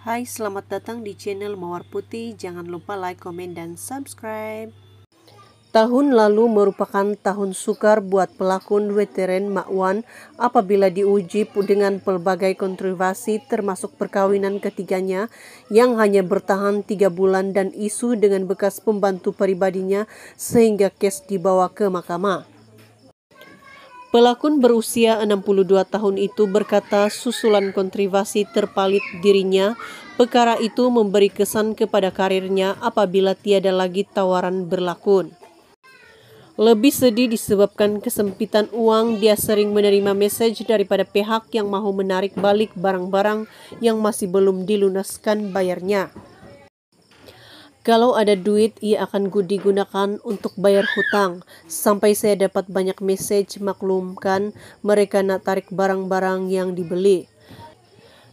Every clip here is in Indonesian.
Hai, selamat datang di channel Mawar Putih. Jangan lupa like, komen, dan subscribe. Tahun lalu merupakan tahun sukar buat pelakon veteran Makwan apabila diuji dengan pelbagai kontroversi termasuk perkawinan ketiganya yang hanya bertahan tiga bulan dan isu dengan bekas pembantu pribadinya sehingga kes dibawa ke mahkamah. Pelakon berusia 62 tahun itu berkata susulan kontrivasi terpalit dirinya, perkara itu memberi kesan kepada karirnya apabila tiada lagi tawaran berlakon. Lebih sedih disebabkan kesempitan uang, dia sering menerima message daripada pihak yang mahu menarik balik barang-barang yang masih belum dilunaskan bayarnya. Kalau ada duit, ia akan digunakan untuk bayar hutang. Sampai saya dapat banyak message maklumkan mereka nak tarik barang-barang yang dibeli.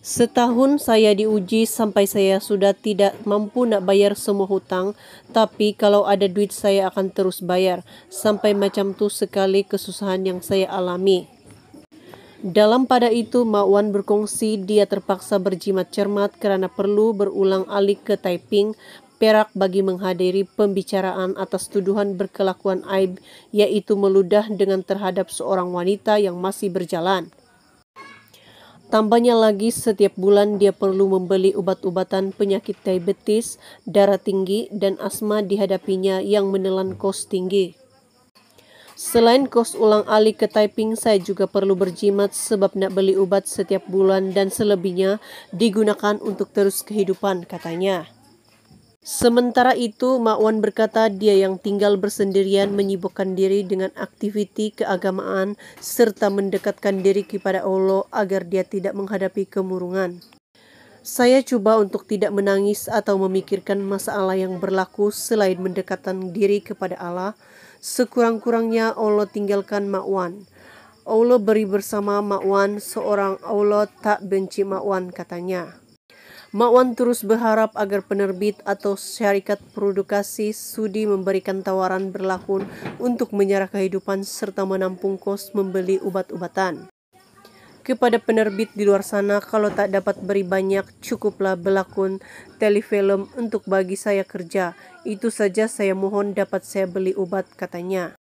Setahun saya diuji sampai saya sudah tidak mampu nak bayar semua hutang, tapi kalau ada duit saya akan terus bayar. Sampai macam tu sekali kesusahan yang saya alami. Dalam pada itu, Mak Wan berkongsi dia terpaksa berjimat cermat karena perlu berulang alik ke Taiping Perak bagi menghadiri pembicaraan atas tuduhan berkelakuan aib yaitu meludah dengan terhadap seorang wanita yang masih berjalan. Tambahnya lagi setiap bulan dia perlu membeli obat-obatan penyakit diabetes, darah tinggi, dan asma dihadapinya yang menelan kos tinggi. Selain kos ulang alik ke Taiping, saya juga perlu berjimat sebab nak beli obat setiap bulan dan selebihnya digunakan untuk terus kehidupan, katanya. Sementara itu, Mak Wan berkata dia yang tinggal bersendirian menyibukkan diri dengan aktiviti keagamaan serta mendekatkan diri kepada Allah agar dia tidak menghadapi kemurungan. Saya coba untuk tidak menangis atau memikirkan masalah yang berlaku selain mendekatkan diri kepada Allah. Sekurang-kurangnya Allah tinggalkan Mak Wan. Allah beri bersama Mak Wan seorang Allah tak benci Mak Wan, katanya. Ma'wan terus berharap agar penerbit atau syarikat produksi sudi memberikan tawaran berlakon untuk menyerah kehidupan serta menampung kos membeli obat-obatan. Kepada penerbit di luar sana, kalau tak dapat beri banyak, cukuplah berlakon telefilm untuk bagi saya kerja. Itu saja saya mohon dapat saya beli obat, katanya.